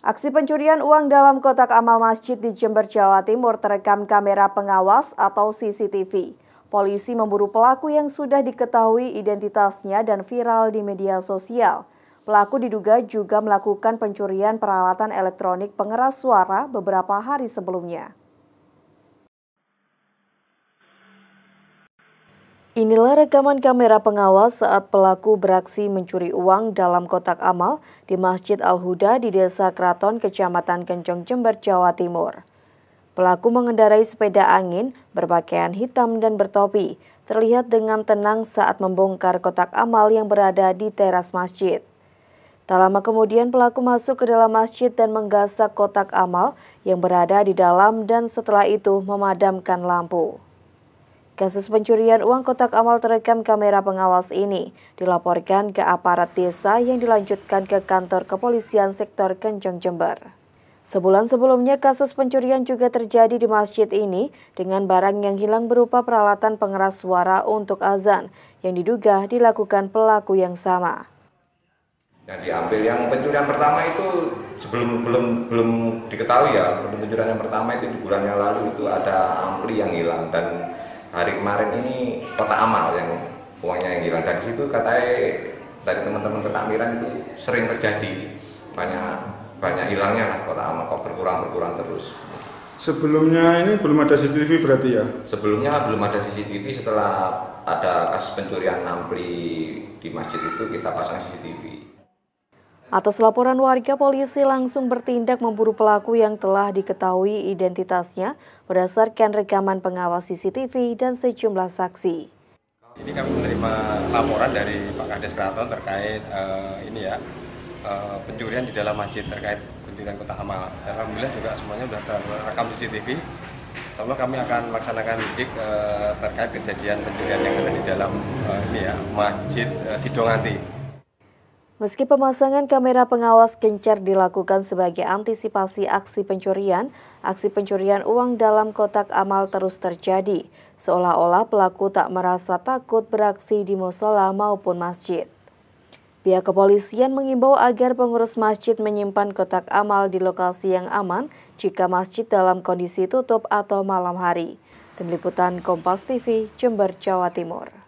Aksi pencurian uang dalam kotak amal masjid di Jember, Jawa Timur terekam kamera pengawas atau CCTV. Polisi memburu pelaku yang sudah diketahui identitasnya dan viral di media sosial. Pelaku diduga juga melakukan pencurian peralatan elektronik pengeras suara beberapa hari sebelumnya. Inilah rekaman kamera pengawas saat pelaku beraksi mencuri uang dalam kotak amal di Masjid Al-Huda di Desa Kraton, Kecamatan Kencong, Jember, Jawa Timur. Pelaku mengendarai sepeda angin, berpakaian hitam dan bertopi, terlihat dengan tenang saat membongkar kotak amal yang berada di teras masjid. Tak lama kemudian pelaku masuk ke dalam masjid dan menggasak kotak amal yang berada di dalam dan setelah itu memadamkan lampu. Kasus pencurian uang kotak amal terekam kamera pengawas ini dilaporkan ke aparat desa yang dilanjutkan ke kantor kepolisian sektor Kenceng Jember. Sebulan sebelumnya kasus pencurian juga terjadi di masjid ini dengan barang yang hilang berupa peralatan pengeras suara untuk azan yang diduga dilakukan pelaku yang sama. Ya, diambil yang pencurian pertama itu sebelum belum belum diketahui ya, pencurian yang pertama itu di bulan yang lalu itu ada ampli yang hilang dan hari kemarin ini kota amal yang uangnya yang hilang dari situ katanya dari teman-teman ketakmiran itu sering terjadi banyak banyak hilangnya lah kota amal kok berkurang berkurang terus sebelumnya ini belum ada CCTV berarti ya sebelumnya belum ada CCTV setelah ada kasus pencurian ampli di masjid itu kita pasang CCTV Atas laporan warga, polisi langsung bertindak memburu pelaku yang telah diketahui identitasnya berdasarkan rekaman pengawas CCTV dan sejumlah saksi. Ini kami menerima laporan dari Pak Kades Kraton terkait uh, ini ya uh, pencurian di dalam masjid terkait pencurian kota Amal. Alhamdulillah juga semuanya sudah terekam CCTV. Insya kami akan melaksanakan lidik uh, eh, terkait kejadian pencurian yang ada di dalam uh, ini ya masjid uh, Sidonganti. Meski pemasangan kamera pengawas kencar dilakukan sebagai antisipasi aksi pencurian, aksi pencurian uang dalam kotak amal terus terjadi, seolah-olah pelaku tak merasa takut beraksi di musola maupun masjid. Pihak kepolisian mengimbau agar pengurus masjid menyimpan kotak amal di lokasi yang aman jika masjid dalam kondisi tutup atau malam hari. Tim Liputan Kompas TV, Jember, Jawa Timur.